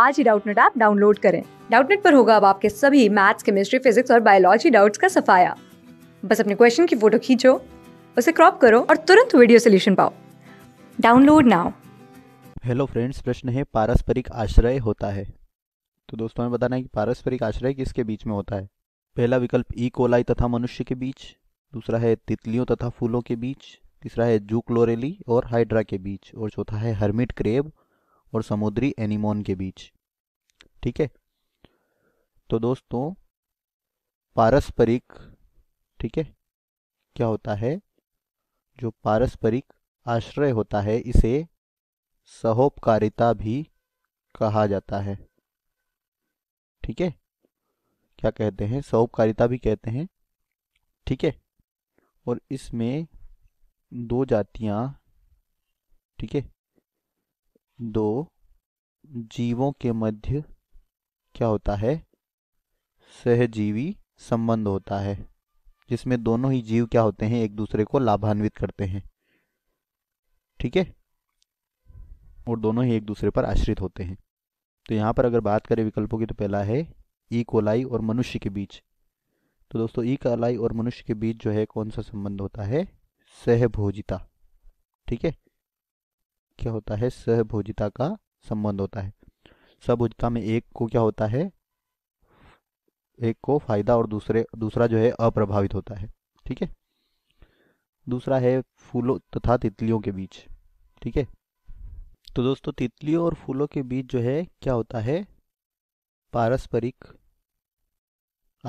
आज ही Doubtnut app download करें डाउटनेट पर होगा अब आपके सभी मैथ्स केमिस्ट्री फिजिक्स और बायोलॉजी डाउट्स का सफाया बस अपने क्वेश्चन की फोटो खींचो उसे क्रॉप करो और तुरंत वीडियो सोल्यूशन पाओ डाउनलोड नाउ हेलो फ्रेंड्स प्रश्न है पारस्परिक आश्रय होता है तो दोस्तों हमें बताना है कि पारस्परिक आश्रय किसके बीच में होता है पहला विकल्प ई e. कोलाई तथा मनुष्य के बीच दूसरा है तितलियों तथा फूलों के बीच तीसरा है जूक्लोरेली और हाइड्रा के बीच और चौथा है हर्मिट क्रेब और समुद्री एनिमोन के बीच ठीक है तो दोस्तों पारस्परिक ठीक है क्या होता है जो पारस्परिक आश्रय होता है इसे सहोपकारिता भी कहा जाता है ठीक है क्या कहते हैं सहोपकारिता भी कहते हैं ठीक है और इसमें दो जातियां ठीक है दो जीवों के मध्य क्या होता है सहजीवी संबंध होता है जिसमें दोनों ही जीव क्या होते हैं एक दूसरे को लाभान्वित करते हैं ठीक है और दोनों ही एक दूसरे पर आश्रित होते हैं तो यहां पर अगर बात करें विकल्पों की तो पहला है ई कोलाई और मनुष्य के बीच तो दोस्तों ई कोलाई और मनुष्य के बीच जो है कौन सा संबंध होता है सहभोजिता ठीक है क्या होता है सहभोजिता का संबंध होता है सहभोजिता में एक को क्या होता है एक को फायदा और दूसरे दूसरा जो है अप्रभावित होता है ठीक है दूसरा है फूलों तथा तितलियों के बीच ठीक है तो दोस्तों तितलियों और फूलों के बीच जो है क्या होता है पारस्परिक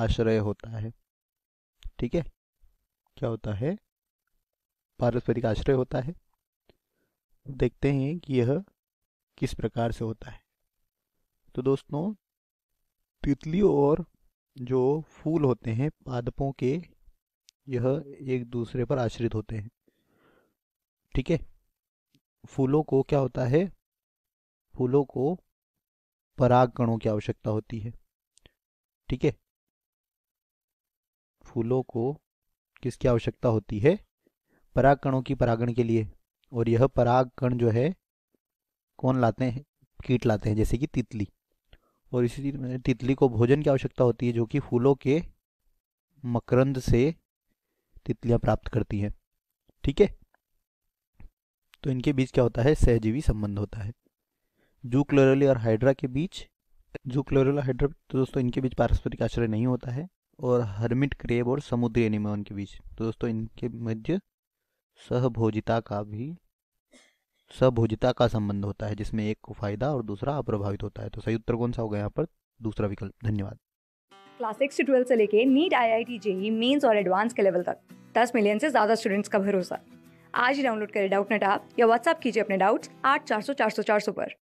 आश्रय होता है ठीक है क्या होता है पारस्परिक आश्रय होता है देखते हैं कि यह किस प्रकार से होता है तो दोस्तों तितली और जो फूल होते हैं पादपों के यह एक दूसरे पर आश्रित होते हैं ठीक है फूलों को क्या होता है फूलों को पराग कणों की आवश्यकता होती है ठीक है फूलों को किसकी आवश्यकता होती है पराग कणों की परागण के लिए और यह परागकण जो है कौन लाते हैं कीट लाते हैं जैसे कि तितली और इसी तितली को भोजन की आवश्यकता होती है जो कि फूलों के मकरंद से तितलियां प्राप्त करती हैं ठीक है तो इनके बीच क्या होता है सहजीवी संबंध होता है जू क्लोरली और हाइड्रा के बीच जू क्लोरल और हाइड्रा तो दोस्तों इनके बीच पारस्परिक आश्रय नहीं होता है और हर्मिट क्रेब और समुद्री एनिमा उनके बीच तो दोस्तों इनके मध्य सहभोजिता का भी सहभोजिता का संबंध होता है जिसमें एक को फायदा और दूसरा अप्रभावित होता है तो सही उत्तर कौन सा होगा यहाँ पर दूसरा विकल्प धन्यवाद क्लास सिक्स से ट्वेल्थ से लेके NEET I I T JEE mains और एडवांस के लेवल तक दस मिलियन से ज्यादा स्टूडेंट्स का भरोसा आज ही डाउनलोड करें डाउट नेट आप या व्हाट्सअप कीजिए अपने डाउट्स आठ चार सौ चार सौ चार सौ पर